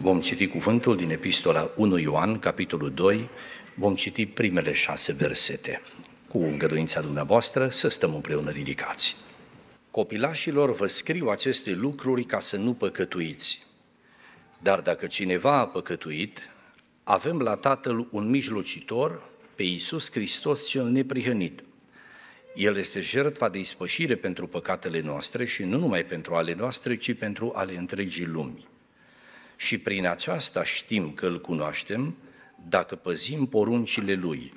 Vom citi cuvântul din epistola 1 Ioan, capitolul 2, vom citi primele șase versete. Cu îngăduința dumneavoastră să stăm împreună ridicați. Copilașilor vă scriu aceste lucruri ca să nu păcătuiți. Dar dacă cineva a păcătuit, avem la Tatăl un mijlocitor, pe Iisus Hristos cel neprihănit. El este jertfa de ispășire pentru păcatele noastre și nu numai pentru ale noastre, ci pentru ale întregii lumii și prin aceasta știm că îl cunoaștem dacă păzim poruncile lui.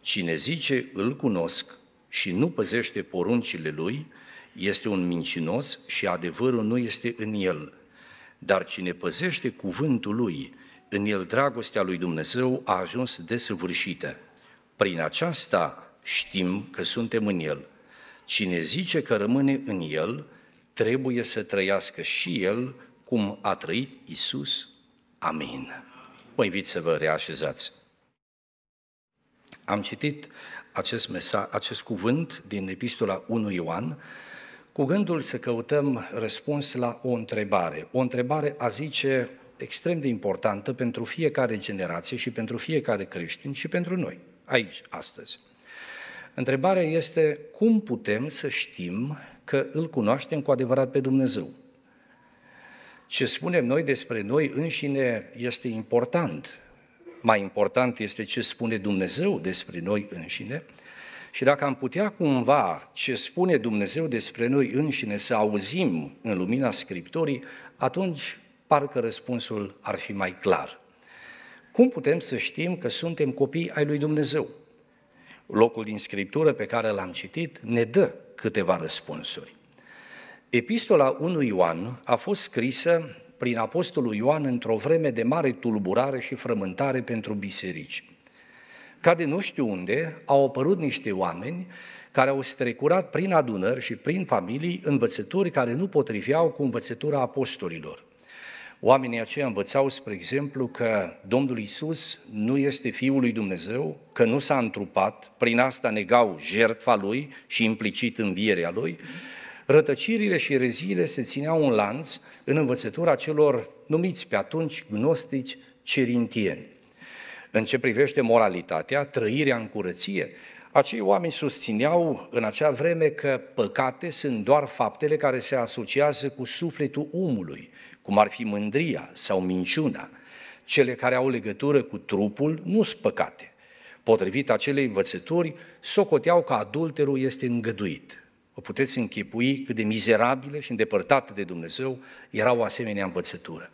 Cine zice îl cunosc și nu păzește poruncile lui, este un mincinos și adevărul nu este în el. Dar cine păzește cuvântul lui, în el dragostea lui Dumnezeu a ajuns desăvârșită. Prin aceasta știm că suntem în el. Cine zice că rămâne în el, trebuie să trăiască și el cum a trăit Isus. Amin. Vă invit să vă reașezați. Am citit acest, mesa, acest cuvânt din epistola 1 Ioan cu gândul să căutăm răspuns la o întrebare. O întrebare, a zice, extrem de importantă pentru fiecare generație și pentru fiecare creștin și pentru noi, aici, astăzi. Întrebarea este cum putem să știm că îl cunoaștem cu adevărat pe Dumnezeu? ce spunem noi despre noi înșine este important. Mai important este ce spune Dumnezeu despre noi înșine. Și dacă am putea cumva ce spune Dumnezeu despre noi înșine să auzim în lumina Scripturii, atunci parcă răspunsul ar fi mai clar. Cum putem să știm că suntem copii ai lui Dumnezeu? Locul din Scriptură pe care l-am citit ne dă câteva răspunsuri. Epistola 1 Ioan a fost scrisă prin Apostolul Ioan într-o vreme de mare tulburare și frământare pentru biserici. Ca de nu știu unde au apărut niște oameni care au strecurat prin adunări și prin familii învățături care nu potriveau cu învățătura apostolilor. Oamenii aceia învățau, spre exemplu, că Domnul Isus nu este Fiul lui Dumnezeu, că nu s-a întrupat, prin asta negau jertfa Lui și implicit învierea Lui, mm-hmm Rătăcirile și reziile se țineau în lanț în învățătura celor numiți pe atunci gnostici cerintieni. În ce privește moralitatea, trăirea în curăție, acei oameni susțineau în acea vreme că păcate sunt doar faptele care se asociază cu sufletul omului, cum ar fi mândria sau minciuna. Cele care au legătură cu trupul nu sunt păcate. Potrivit acelei învățături, socoteau că adulterul este îngăduit. Vă puteți închipui cât de mizerabile și îndepărtate de Dumnezeu era o asemenea învățătură.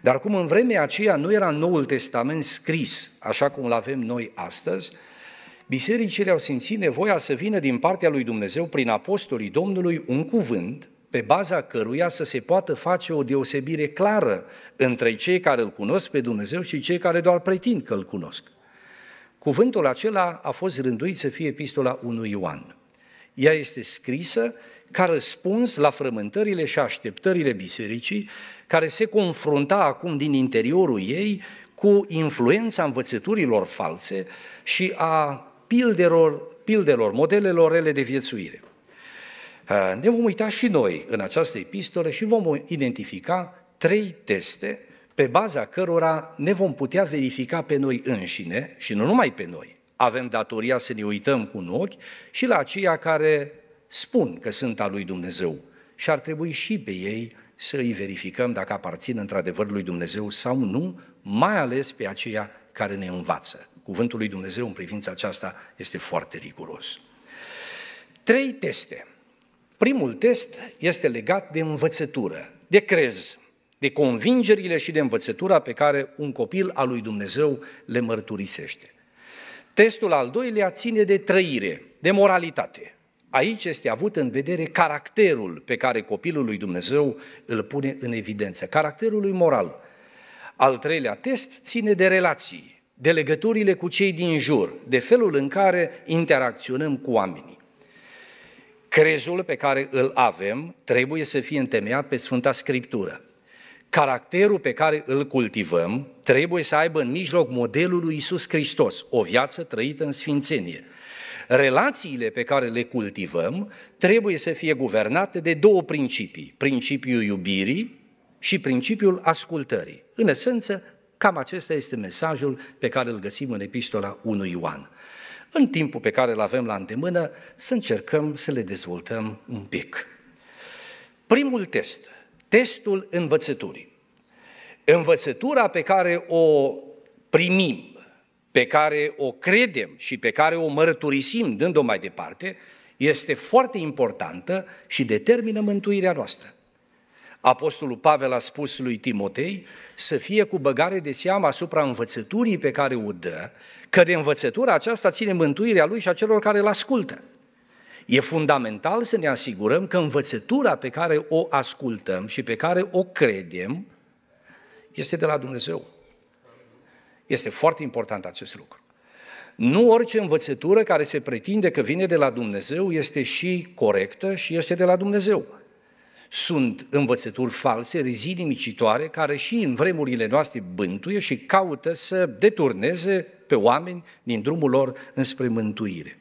Dar cum în vremea aceea nu era Noul Testament scris așa cum îl avem noi astăzi, bisericile au simțit nevoia să vină din partea lui Dumnezeu prin apostolii Domnului un cuvânt pe baza căruia să se poată face o deosebire clară între cei care îl cunosc pe Dumnezeu și cei care doar pretind că îl cunosc. Cuvântul acela a fost rânduit să fie epistola 1 Ioan. Ea este scrisă ca răspuns la frământările și așteptările bisericii, care se confrunta acum din interiorul ei cu influența învățăturilor false și a pildelor, pildelor modelelor rele de viețuire. Uh, ne vom uita și noi în această epistolă și vom identifica trei teste pe baza cărora ne vom putea verifica pe noi înșine și nu numai pe noi, avem datoria să ne uităm cu un ochi și la aceia care spun că sunt al lui Dumnezeu. Și ar trebui și pe ei să îi verificăm dacă aparțin într-adevăr lui Dumnezeu sau nu, mai ales pe aceia care ne învață. Cuvântul lui Dumnezeu în privința aceasta este foarte riguros. Trei teste. Primul test este legat de învățătură, de crez, de convingerile și de învățătura pe care un copil al lui Dumnezeu le mărturisește. Testul al doilea ține de trăire, de moralitate. Aici este avut în vedere caracterul pe care copilul lui Dumnezeu îl pune în evidență, caracterul lui moral. Al treilea test ține de relații, de legăturile cu cei din jur, de felul în care interacționăm cu oamenii. Crezul pe care îl avem trebuie să fie întemeiat pe Sfânta Scriptură. Caracterul pe care îl cultivăm trebuie să aibă în mijloc modelul lui Isus Hristos, o viață trăită în sfințenie. Relațiile pe care le cultivăm trebuie să fie guvernate de două principii, principiul iubirii și principiul ascultării. În esență, cam acesta este mesajul pe care îl găsim în epistola 1 Ioan. În timpul pe care îl avem la îndemână, să încercăm să le dezvoltăm un pic. Primul test – testul învățăturii. Învățătura pe care o primim, pe care o credem și pe care o mărturisim dând-o mai departe, este foarte importantă și determină mântuirea noastră. Apostolul Pavel a spus lui Timotei să fie cu băgare de seamă asupra învățăturii pe care o dă, că de învățătura aceasta ține mântuirea lui și a celor care îl ascultă. E fundamental să ne asigurăm că învățătura pe care o ascultăm și pe care o credem este de la Dumnezeu. Este foarte important acest lucru. Nu orice învățătură care se pretinde că vine de la Dumnezeu este și corectă și este de la Dumnezeu. Sunt învățături false, rezidii micitoare, care și în vremurile noastre bântuie și caută să deturneze pe oameni din drumul lor înspre mântuire.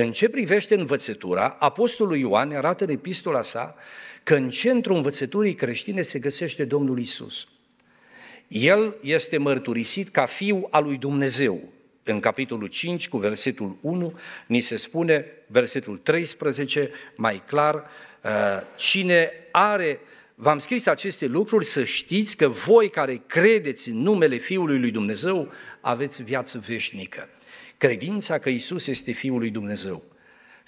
În ce privește învățătura, Apostolul Ioan arată în epistola sa că în centrul învățăturii creștine se găsește Domnul Isus. El este mărturisit ca fiu al lui Dumnezeu. În capitolul 5, cu versetul 1, ni se spune, versetul 13, mai clar, uh, cine are V-am scris aceste lucruri să știți că voi care credeți în numele Fiului lui Dumnezeu aveți viață veșnică. Credința că Isus este Fiul lui Dumnezeu.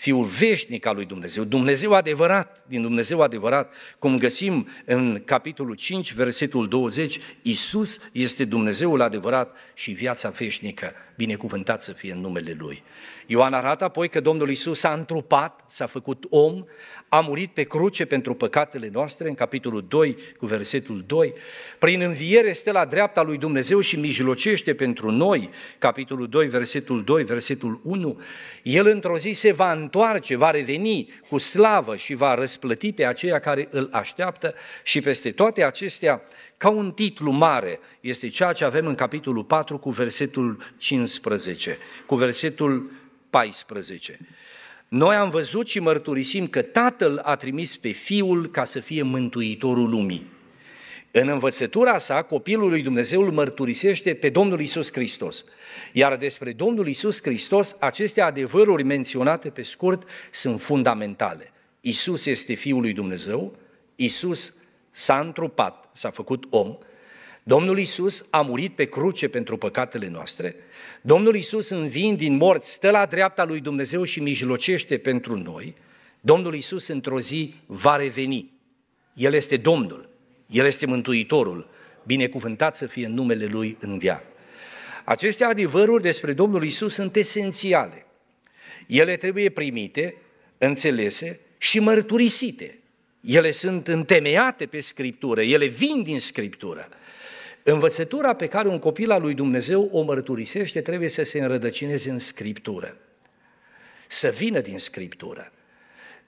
Fiul veșnic al lui Dumnezeu, Dumnezeu adevărat, din Dumnezeu adevărat, cum găsim în capitolul 5, versetul 20, Isus este Dumnezeul adevărat și viața veșnică, binecuvântat să fie în numele Lui. Ioan arată apoi că Domnul Isus s-a întrupat, s-a făcut om, a murit pe cruce pentru păcatele noastre, în capitolul 2, cu versetul 2, prin înviere stă la dreapta lui Dumnezeu și mijlocește pentru noi, capitolul 2, versetul 2, versetul 1, El într-o zi se va întoarce, va reveni cu slavă și va răsplăti pe aceia care îl așteaptă și peste toate acestea, ca un titlu mare, este ceea ce avem în capitolul 4 cu versetul 15, cu versetul 14. Noi am văzut și mărturisim că Tatăl a trimis pe Fiul ca să fie mântuitorul lumii. În învățătura sa, copilul lui Dumnezeu îl mărturisește pe Domnul Isus Hristos. Iar despre Domnul Isus Hristos, aceste adevăruri menționate pe scurt sunt fundamentale. Isus este Fiul lui Dumnezeu, Isus s-a întrupat, s-a făcut om, Domnul Isus a murit pe cruce pentru păcatele noastre, Domnul Isus învin din morți, stă la dreapta lui Dumnezeu și mijlocește pentru noi, Domnul Isus într-o zi va reveni. El este Domnul. El este Mântuitorul, binecuvântat să fie numele Lui în via. Aceste adevăruri despre Domnul Isus sunt esențiale. Ele trebuie primite, înțelese și mărturisite. Ele sunt întemeiate pe Scriptură, ele vin din Scriptură. Învățătura pe care un copil al lui Dumnezeu o mărturisește trebuie să se înrădăcineze în Scriptură, să vină din Scriptură.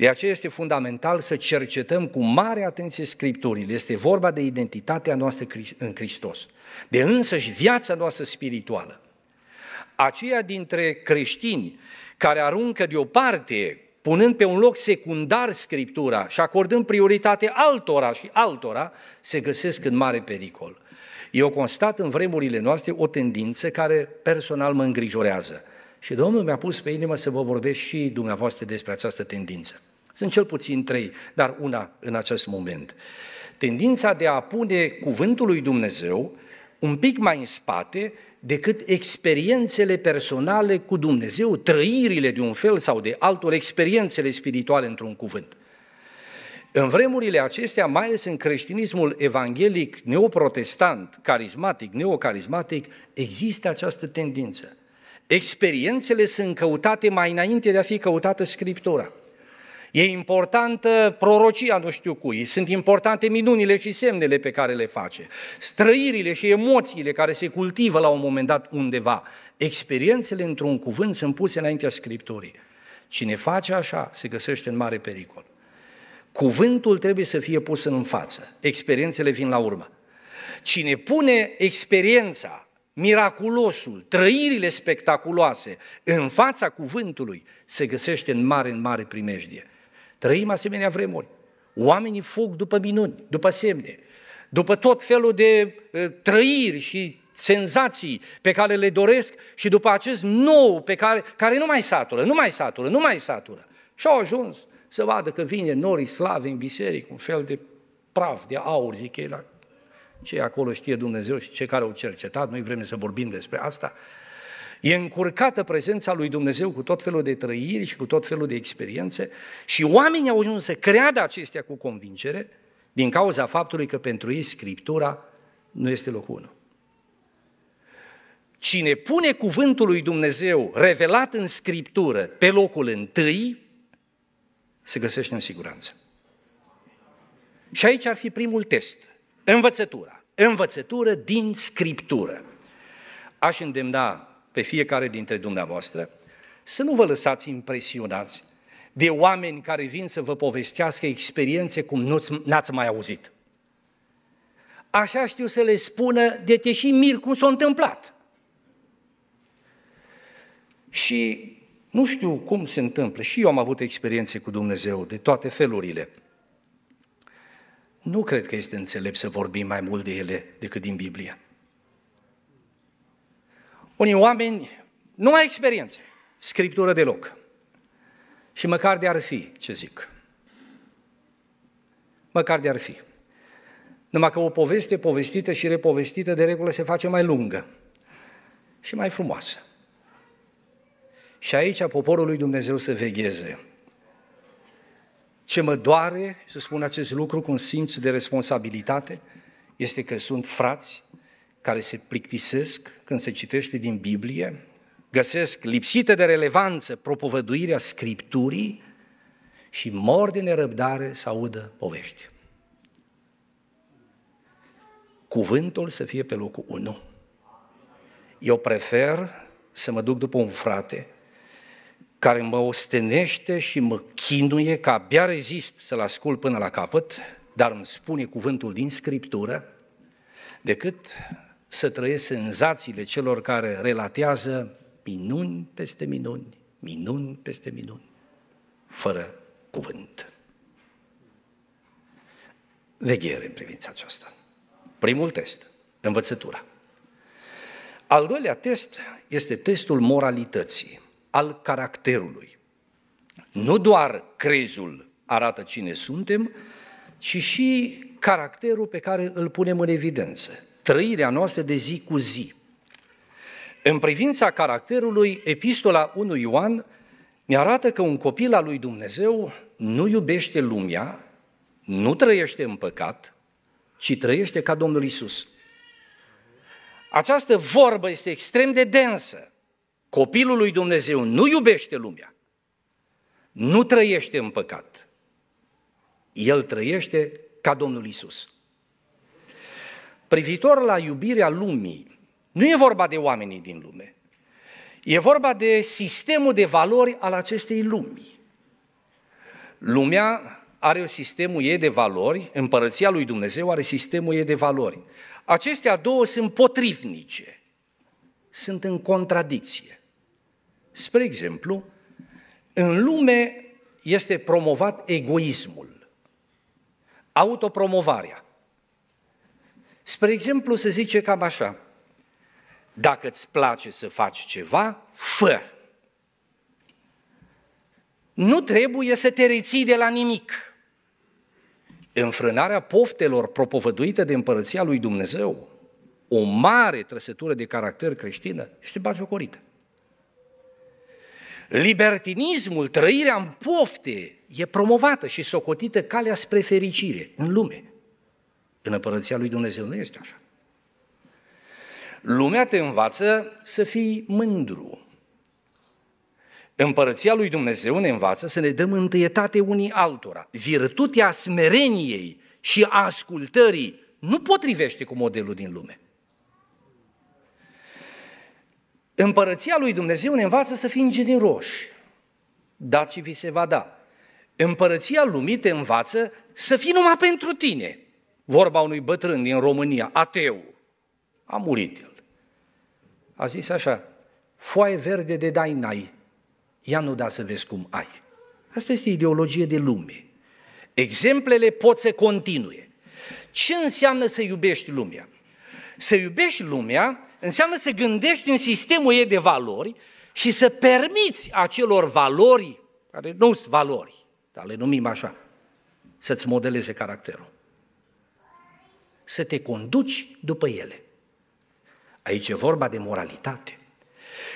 De aceea este fundamental să cercetăm cu mare atenție Scripturile. Este vorba de identitatea noastră în Hristos, de însăși viața noastră spirituală. Aceia dintre creștini care aruncă deoparte, punând pe un loc secundar Scriptura și acordând prioritate altora și altora, se găsesc în mare pericol. Eu constat în vremurile noastre o tendință care personal mă îngrijorează. Și Domnul mi-a pus pe inimă să vă vorbesc și dumneavoastră despre această tendință. Sunt cel puțin trei, dar una în acest moment. Tendința de a pune cuvântul lui Dumnezeu un pic mai în spate decât experiențele personale cu Dumnezeu, trăirile de un fel sau de altul, experiențele spirituale într-un cuvânt. În vremurile acestea, mai ales în creștinismul evanghelic, neoprotestant, carismatic, neocarismatic, există această tendință. Experiențele sunt căutate mai înainte de a fi căutată Scriptura. E importantă prorocia nu știu cui, sunt importante minunile și semnele pe care le face, străirile și emoțiile care se cultivă la un moment dat undeva. Experiențele, într-un cuvânt, sunt puse înaintea Scripturii. Cine face așa se găsește în mare pericol. Cuvântul trebuie să fie pus în față, experiențele vin la urmă. Cine pune experiența, miraculosul, trăirile spectaculoase în fața cuvântului, se găsește în mare, în mare primejdie. Trăim asemenea vremuri. Oamenii fug după minuni, după semne, după tot felul de uh, trăiri și senzații pe care le doresc și după acest nou pe care, care nu mai satură, nu mai satură, nu mai satură. Și au ajuns să vadă că vine norii slave în biserică, un fel de praf, de aur, zic ei, la ce acolo știe Dumnezeu și ce care au cercetat, nu-i vreme să vorbim despre asta, E încurcată prezența lui Dumnezeu cu tot felul de trăiri și cu tot felul de experiențe și oamenii au ajuns să creadă acestea cu convingere din cauza faptului că pentru ei Scriptura nu este locul unu. Cine pune cuvântul lui Dumnezeu revelat în Scriptură pe locul întâi, se găsește în siguranță. Și aici ar fi primul test. Învățătura. Învățătură din Scriptură. Aș îndemna pe fiecare dintre dumneavoastră, să nu vă lăsați impresionați de oameni care vin să vă povestească experiențe cum nu n-ați mai auzit. Așa știu să le spună de te și mir cum s-a întâmplat. Și nu știu cum se întâmplă, și eu am avut experiențe cu Dumnezeu de toate felurile. Nu cred că este înțelept să vorbim mai mult de ele decât din Biblie. Unii oameni nu mai experiențe, scriptură deloc. Și măcar de ar fi, ce zic. Măcar de ar fi. Numai că o poveste povestită și repovestită de regulă se face mai lungă și mai frumoasă. Și aici poporul lui Dumnezeu să vegheze. Ce mă doare, să spun acest lucru cu un simț de responsabilitate, este că sunt frați care se plictisesc când se citește din Biblie, găsesc lipsite de relevanță propovăduirea Scripturii și mor de nerăbdare să audă povești. Cuvântul să fie pe locul 1. Eu prefer să mă duc după un frate care mă ostenește și mă chinuie ca abia rezist să-l ascult până la capăt, dar îmi spune cuvântul din Scriptură, decât să trăiesc senzațiile celor care relatează minuni peste minuni, minuni peste minuni, fără cuvânt. Veghere în privința aceasta. Primul test, învățătura. Al doilea test este testul moralității, al caracterului. Nu doar crezul arată cine suntem, ci și caracterul pe care îl punem în evidență trăirea noastră de zi cu zi. În privința caracterului, epistola 1 Ioan ne arată că un copil al lui Dumnezeu nu iubește lumea, nu trăiește în păcat, ci trăiește ca Domnul Isus. Această vorbă este extrem de densă. Copilul lui Dumnezeu nu iubește lumea, nu trăiește în păcat. El trăiește ca Domnul Isus privitor la iubirea lumii, nu e vorba de oamenii din lume. E vorba de sistemul de valori al acestei lumii. Lumea are sistemul ei de valori, împărăția lui Dumnezeu are sistemul ei de valori. Acestea două sunt potrivnice, sunt în contradicție. Spre exemplu, în lume este promovat egoismul, autopromovarea. Spre exemplu, se zice cam așa, dacă îți place să faci ceva, fă. Nu trebuie să te reții de la nimic. Înfrânarea poftelor propovăduită de împărăția lui Dumnezeu, o mare trăsătură de caracter creștină, este bagiocorită. Libertinismul, trăirea în pofte, e promovată și socotită calea spre fericire în lume. În împărăția lui Dumnezeu nu este așa. Lumea te învață să fii mândru. Împărăția lui Dumnezeu ne învață să ne dăm întâietate unii altora. Virtutea smereniei și a ascultării nu potrivește cu modelul din lume. Împărăția lui Dumnezeu ne învață să fim generoși. Dați și vi se va da. Împărăția lumii te învață să fii numai pentru tine vorba unui bătrân din România, ateu, a murit el. A zis așa, foaie verde de dai n-ai, ea nu da să vezi cum ai. Asta este ideologie de lume. Exemplele pot să continue. Ce înseamnă să iubești lumea? Să iubești lumea înseamnă să gândești în sistemul ei de valori și să permiți acelor valori, care nu sunt valori, dar le numim așa, să-ți modeleze caracterul să te conduci după ele. Aici e vorba de moralitate.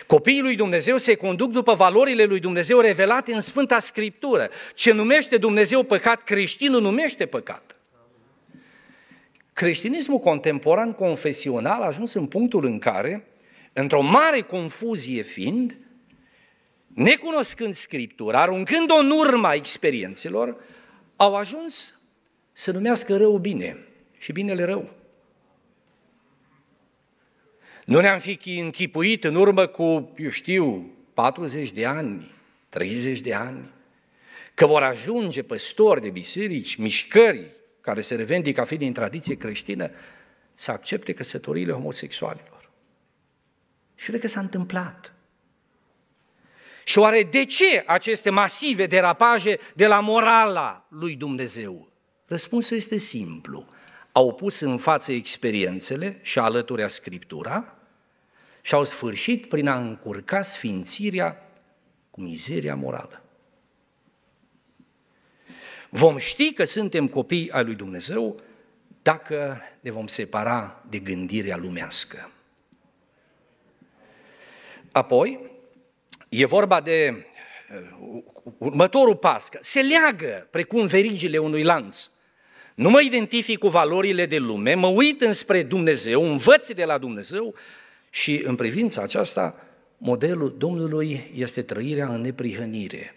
Copiii lui Dumnezeu se conduc după valorile lui Dumnezeu revelate în Sfânta Scriptură. Ce numește Dumnezeu păcat, creștinul numește păcat. Creștinismul contemporan confesional a ajuns în punctul în care, într-o mare confuzie fiind, necunoscând Scriptura, aruncând-o în urma experiențelor, au ajuns să numească rău bine și binele rău. Nu ne-am fi închipuit în urmă cu, eu știu, 40 de ani, 30 de ani, că vor ajunge păstori de biserici, mișcări care se revendică a fi din tradiție creștină, să accepte căsătoriile homosexualilor. Și cred că s-a întâmplat. Și oare de ce aceste masive derapaje de la morala lui Dumnezeu? Răspunsul este simplu au pus în față experiențele și alăturea Scriptura și au sfârșit prin a încurca sfințirea cu mizeria morală. Vom ști că suntem copii ai lui Dumnezeu dacă ne vom separa de gândirea lumească. Apoi, e vorba de uh, următorul pas, se leagă precum verigile unui lanț nu mă identific cu valorile de lume, mă uit înspre Dumnezeu, învăț de la Dumnezeu și în privința aceasta, modelul Domnului este trăirea în neprihănire.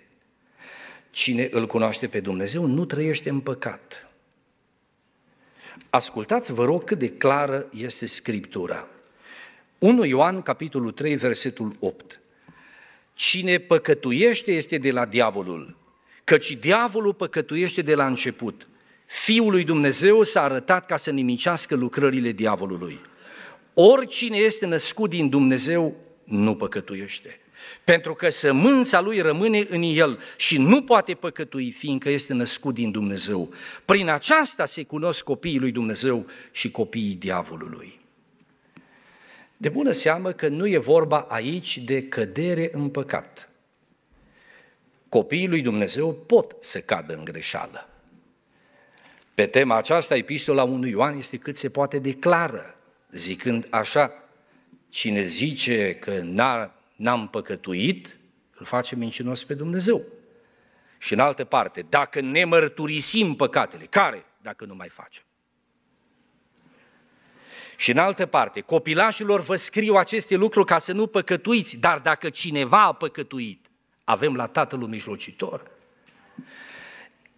Cine îl cunoaște pe Dumnezeu nu trăiește în păcat. Ascultați, vă rog, cât de clară este Scriptura. 1 Ioan, capitolul 3, versetul 8. Cine păcătuiește este de la diavolul, căci diavolul păcătuiește de la început – Fiul lui Dumnezeu s-a arătat ca să nimicească lucrările diavolului. Oricine este născut din Dumnezeu nu păcătuiește, pentru că sămânța lui rămâne în el și nu poate păcătui, fiindcă este născut din Dumnezeu. Prin aceasta se cunosc copiii lui Dumnezeu și copiii diavolului. De bună seamă că nu e vorba aici de cădere în păcat. Copiii lui Dumnezeu pot să cadă în greșeală. Pe tema aceasta, epistola unui Ioan este cât se poate de clară, zicând așa, cine zice că n-am păcătuit, îl face mincinos pe Dumnezeu. Și în altă parte, dacă ne mărturisim păcatele, care dacă nu mai facem? Și în altă parte, copilașilor vă scriu aceste lucruri ca să nu păcătuiți, dar dacă cineva a păcătuit, avem la Tatăl un mijlocitor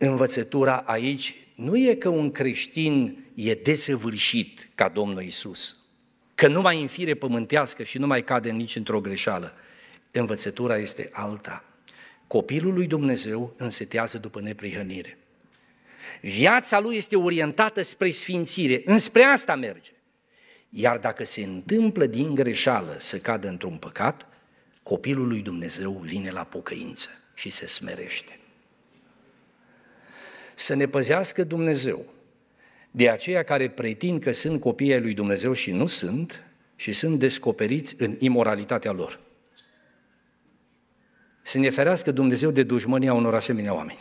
învățătura aici nu e că un creștin e desăvârșit ca Domnul Isus, că nu mai în fire pământească și nu mai cade nici într-o greșeală. Învățătura este alta. Copilul lui Dumnezeu însetează după neprihănire. Viața lui este orientată spre sfințire, înspre asta merge. Iar dacă se întâmplă din greșeală să cadă într-un păcat, copilul lui Dumnezeu vine la pocăință și se smerește să ne păzească Dumnezeu de aceia care pretind că sunt copiii lui Dumnezeu și nu sunt, și sunt descoperiți în imoralitatea lor. Să ne ferească Dumnezeu de dușmânia unor asemenea oameni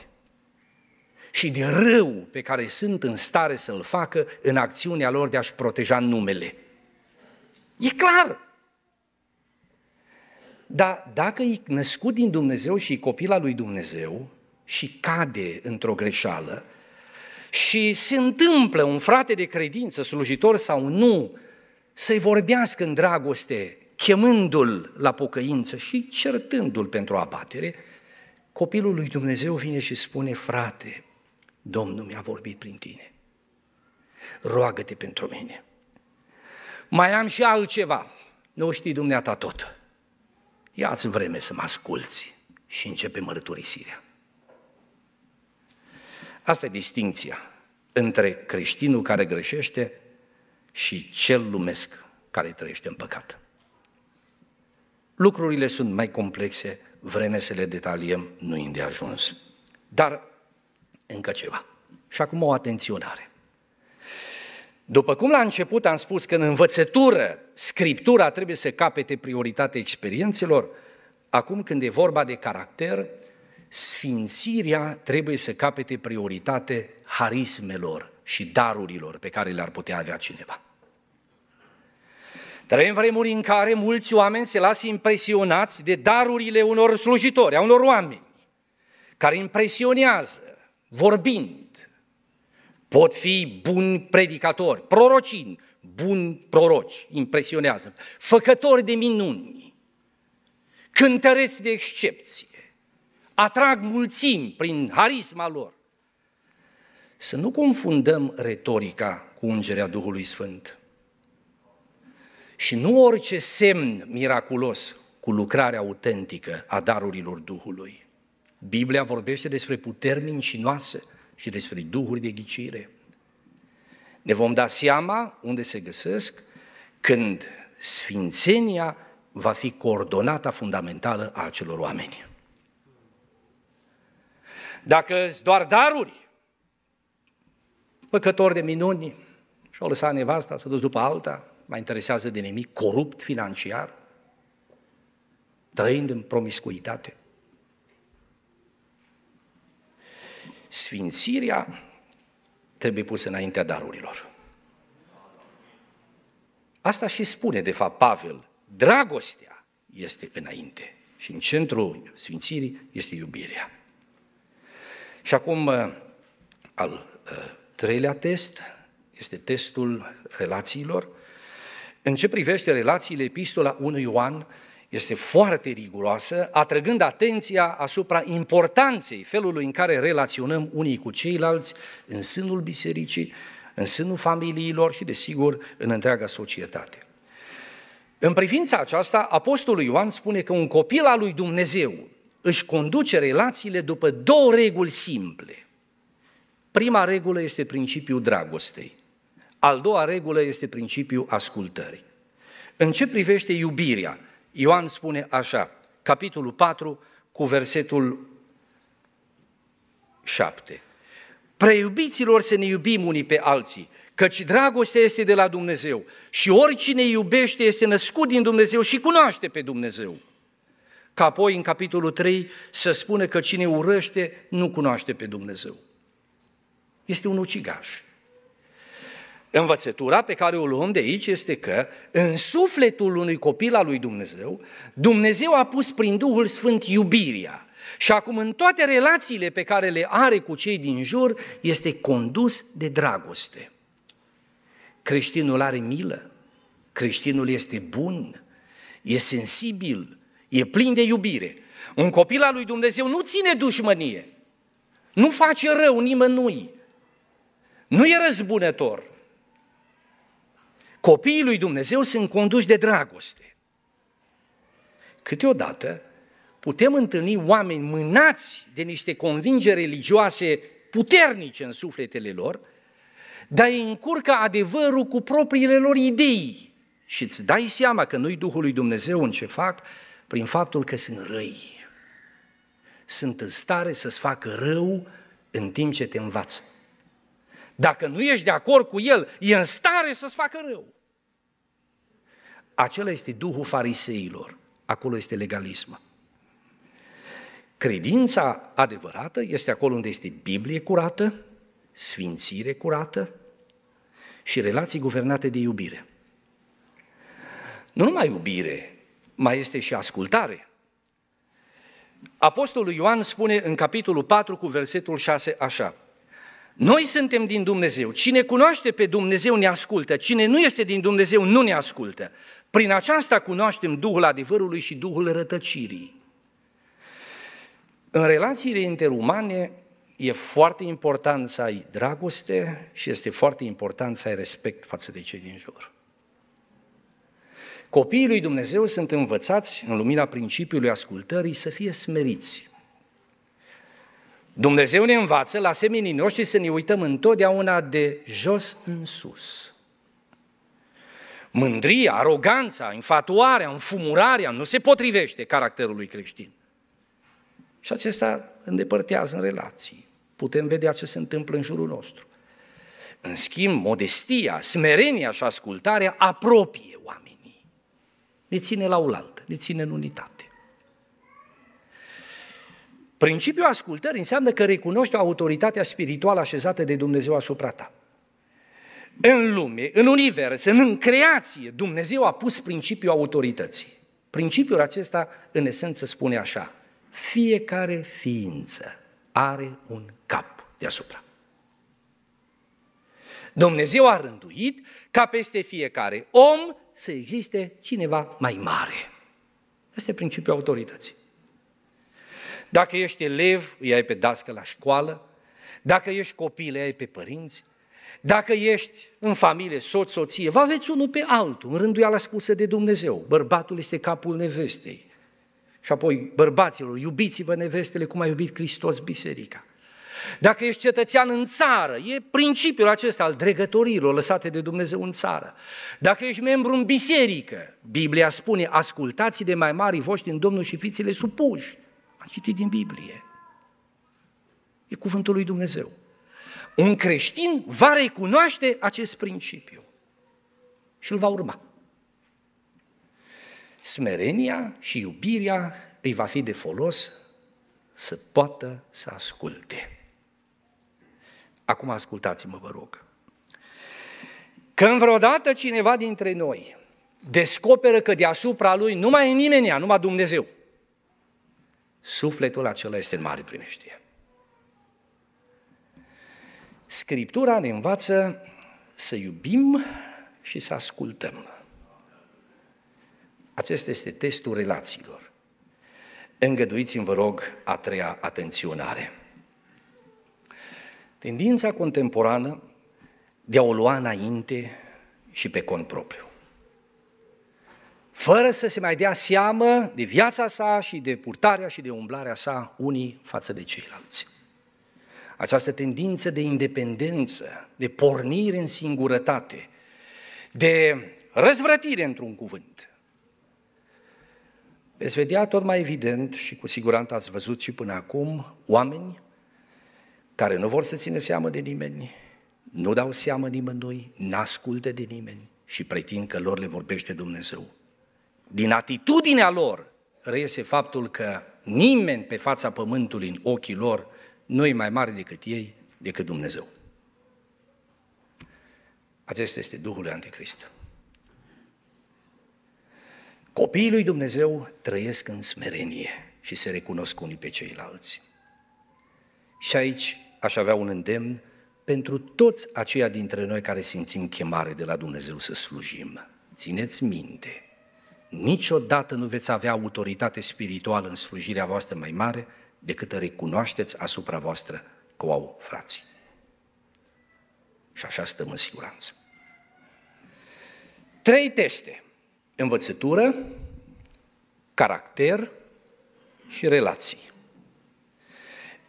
și de rău pe care sunt în stare să-l facă în acțiunea lor de a-și proteja numele. E clar! Dar dacă e născut din Dumnezeu și e copila lui Dumnezeu, și cade într-o greșeală și se întâmplă un frate de credință, slujitor sau nu, să-i vorbească în dragoste, chemându-l la pocăință și certându-l pentru abatere, copilul lui Dumnezeu vine și spune, frate, Domnul mi-a vorbit prin tine, roagă-te pentru mine. Mai am și altceva, nu știi dumneata tot. Ia-ți vreme să mă asculți și începe mărturisirea. Asta e distinția între creștinul care greșește și cel lumesc care trăiește în păcat. Lucrurile sunt mai complexe, vreme să le detaliem, nu e de ajuns. Dar încă ceva. Și acum o atenționare. După cum la început am spus că în învățătură Scriptura trebuie să capete prioritate experiențelor, acum când e vorba de caracter, sfințirea trebuie să capete prioritate harismelor și darurilor pe care le-ar putea avea cineva. Trăim vremuri în care mulți oameni se lasă impresionați de darurile unor slujitori, a unor oameni, care impresionează, vorbind. Pot fi buni predicatori, prorocini, buni proroci, impresionează, făcători de minuni, cântăreți de excepții, atrag mulțimi prin harisma lor. Să nu confundăm retorica cu ungerea Duhului Sfânt. Și nu orice semn miraculos cu lucrarea autentică a darurilor Duhului. Biblia vorbește despre puteri mincinoase și despre duhuri de ghicire. Ne vom da seama unde se găsesc când sfințenia va fi coordonata fundamentală a acelor oameni. Dacă sunt doar daruri, păcător de minuni, și-o lăsat nevasta, s-a dus după alta, mai interesează de nimic, corupt financiar, trăind în promiscuitate. Sfințirea trebuie pusă înaintea darurilor. Asta și spune, de fapt, Pavel. Dragostea este înainte și în centrul sfințirii este iubirea. Și acum, uh, al uh, treilea test este testul relațiilor. În ce privește relațiile, epistola 1 Ioan este foarte riguroasă, atrăgând atenția asupra importanței felului în care relaționăm unii cu ceilalți în sânul bisericii, în sânul familiilor și, desigur, în întreaga societate. În privința aceasta, Apostolul Ioan spune că un copil al lui Dumnezeu își conduce relațiile după două reguli simple. Prima regulă este principiul dragostei. Al doua regulă este principiul ascultării. În ce privește iubirea, Ioan spune așa, capitolul 4 cu versetul 7. Preiubiților să ne iubim unii pe alții, căci dragostea este de la Dumnezeu și oricine iubește este născut din Dumnezeu și cunoaște pe Dumnezeu ca apoi în capitolul 3 să spună că cine urăște nu cunoaște pe Dumnezeu. Este un ucigaș. Învățătura pe care o luăm de aici este că în sufletul unui copil al lui Dumnezeu, Dumnezeu a pus prin Duhul Sfânt iubirea. Și acum în toate relațiile pe care le are cu cei din jur, este condus de dragoste. Creștinul are milă, creștinul este bun, e sensibil, E plin de iubire. Un copil al lui Dumnezeu nu ține dușmănie. Nu face rău nimănui. Nu e răzbunător. Copiii lui Dumnezeu sunt conduși de dragoste. Câteodată putem întâlni oameni mânați de niște convingeri religioase puternice în sufletele lor, dar ei încurcă adevărul cu propriile lor idei. Și îți dai seama că nu-i Duhul lui Dumnezeu în ce fac, prin faptul că sunt răi. Sunt în stare să-ți facă rău în timp ce te învață. Dacă nu ești de acord cu el, e în stare să-ți facă rău. Acela este duhul fariseilor. Acolo este legalismul. Credința adevărată este acolo unde este Biblie curată, sfințire curată și relații guvernate de iubire. Nu numai iubire, mai este și ascultare. Apostolul Ioan spune în capitolul 4 cu versetul 6 așa, noi suntem din Dumnezeu. Cine cunoaște pe Dumnezeu ne ascultă. Cine nu este din Dumnezeu nu ne ascultă. Prin aceasta cunoaștem Duhul adevărului și Duhul rătăcirii. În relațiile interumane e foarte important să ai dragoste și este foarte important să ai respect față de cei din jur. Copiii lui Dumnezeu sunt învățați, în lumina principiului ascultării, să fie smeriți. Dumnezeu ne învață, la seminii noștri, să ne uităm întotdeauna de jos în sus. Mândria, aroganța, infatuarea, înfumurarea nu se potrivește caracterului creștin. Și acesta îndepărtează în relații. Putem vedea ce se întâmplă în jurul nostru. În schimb, modestia, smerenia și ascultarea apropie oamenii ne ține la oaltă, ne ține în unitate. Principiul ascultării înseamnă că recunoști autoritatea spirituală așezată de Dumnezeu asupra ta. În lume, în univers, în creație, Dumnezeu a pus principiul autorității. Principiul acesta, în esență, spune așa. Fiecare ființă are un cap deasupra. Dumnezeu a rânduit ca peste fiecare om să existe cineva mai mare. Asta e principiul autorității. Dacă ești elev, îi ai pe dască la școală, dacă ești copil, îi ai pe părinți, dacă ești în familie, soț, soție, vă aveți unul pe altul, în rânduiala spusă de Dumnezeu. Bărbatul este capul nevestei. Și apoi, bărbaților, iubiți-vă nevestele cum a iubit Hristos biserica. Dacă ești cetățean în țară, e principiul acesta al dregătorilor lăsate de Dumnezeu în țară. Dacă ești membru în biserică, Biblia spune, ascultați de mai mari voștri în Domnul și fiți-le supuși. Am citit din Biblie. E cuvântul lui Dumnezeu. Un creștin va recunoaște acest principiu și îl va urma. Smerenia și iubirea îi va fi de folos să poată să asculte. Acum ascultați-mă, vă rog. Când vreodată cineva dintre noi descoperă că deasupra lui nu mai e nimeni, numai Dumnezeu, sufletul acela este în mare primeștie. Scriptura ne învață să iubim și să ascultăm. Acesta este testul relațiilor. Îngăduiți-mi, vă rog, a treia atenționare. Tendința contemporană de a o lua înainte și pe cont propriu. Fără să se mai dea seamă de viața sa și de purtarea și de umblarea sa unii față de ceilalți. Această tendință de independență, de pornire în singurătate, de răzvrătire într-un cuvânt, veți vedea tot mai evident și cu siguranță ați văzut și până acum oameni care nu vor să țină seamă de nimeni, nu dau seamă nimănui, n-ascultă de nimeni și pretind că lor le vorbește Dumnezeu. Din atitudinea lor reiese faptul că nimeni pe fața pământului în ochii lor nu e mai mare decât ei, decât Dumnezeu. Acesta este Duhul lui Anticrist. Copiii lui Dumnezeu trăiesc în smerenie și se recunosc unii pe ceilalți. Și aici aș avea un îndemn pentru toți aceia dintre noi care simțim chemare de la Dumnezeu să slujim. Țineți minte, niciodată nu veți avea autoritate spirituală în slujirea voastră mai mare decât recunoașteți asupra voastră că o au frații. Și așa stăm în siguranță. Trei teste. Învățătură, caracter și relații.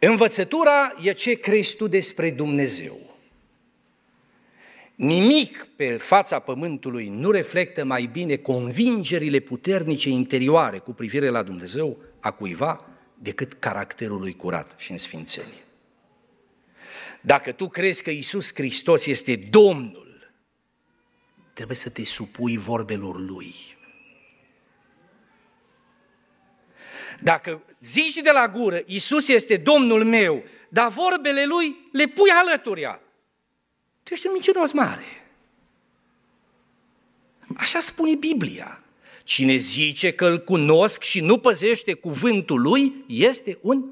Învățătura e ce crezi tu despre Dumnezeu. Nimic pe fața pământului nu reflectă mai bine convingerile puternice interioare cu privire la Dumnezeu a cuiva decât caracterul lui curat și în sfințenie. Dacă tu crezi că Isus Hristos este Domnul, trebuie să te supui vorbelor Lui. Dacă zici de la gură, Iisus este Domnul meu, dar vorbele Lui le pui alături. tu ești un mincinos mare. Așa spune Biblia. Cine zice că îl cunosc și nu păzește cuvântul lui, este un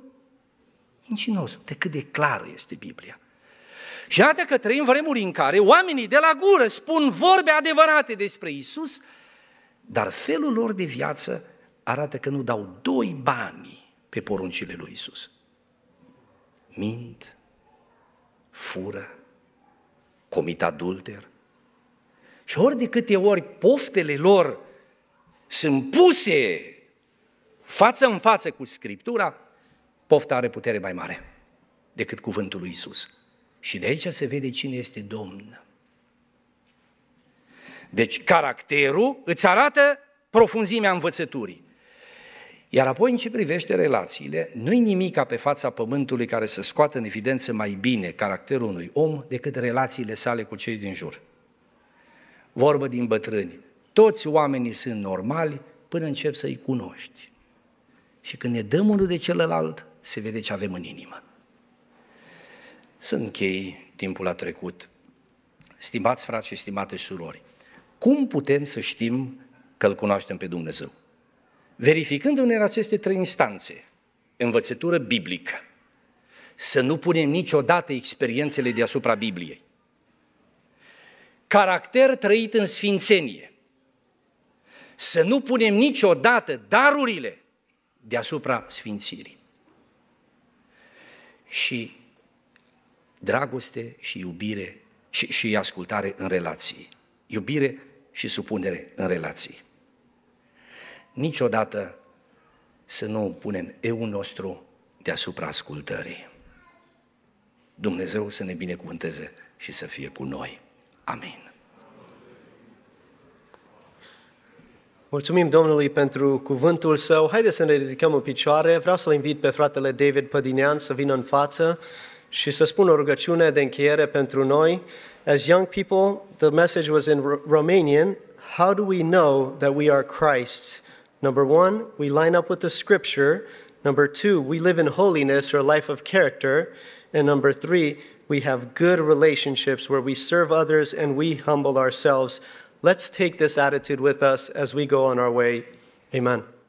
mincinos. De cât de clară este Biblia. Și iată că trăim vremuri în care oamenii de la gură spun vorbe adevărate despre Isus, dar felul lor de viață arată că nu dau doi bani pe poruncile lui Isus. Mint, fură, comit adulter. Și ori de câte ori poftele lor sunt puse față în față cu Scriptura, pofta are putere mai mare decât cuvântul lui Isus. Și de aici se vede cine este Domn. Deci caracterul îți arată profunzimea învățăturii. Iar apoi, în ce privește relațiile, nu-i ca pe fața pământului care să scoată în evidență mai bine caracterul unui om decât relațiile sale cu cei din jur. Vorbă din bătrâni, toți oamenii sunt normali până încep să-i cunoști. Și când ne dăm unul de celălalt, se vede ce avem în inimă. Să închei, timpul a trecut. Stimați frați și stimate surori, cum putem să știm că îl cunoaștem pe Dumnezeu? verificându-ne în aceste trei instanțe, învățătură biblică, să nu punem niciodată experiențele deasupra Bibliei, caracter trăit în sfințenie, să nu punem niciodată darurile deasupra sfințirii. Și dragoste și iubire și, și ascultare în relații. Iubire și supunere în relații niciodată să nu punem eu nostru deasupra ascultării. Dumnezeu să ne binecuvânteze și să fie cu noi. Amin. Mulțumim Domnului pentru cuvântul său. Haideți să ne ridicăm în picioare. Vreau să-l invit pe fratele David Pădinean să vină în față și să spun o rugăciune de încheiere pentru noi. As young people, the message was in Romanian. How do we know that we are Christ's? Number one, we line up with the scripture. Number two, we live in holiness or a life of character. And number three, we have good relationships where we serve others and we humble ourselves. Let's take this attitude with us as we go on our way. Amen.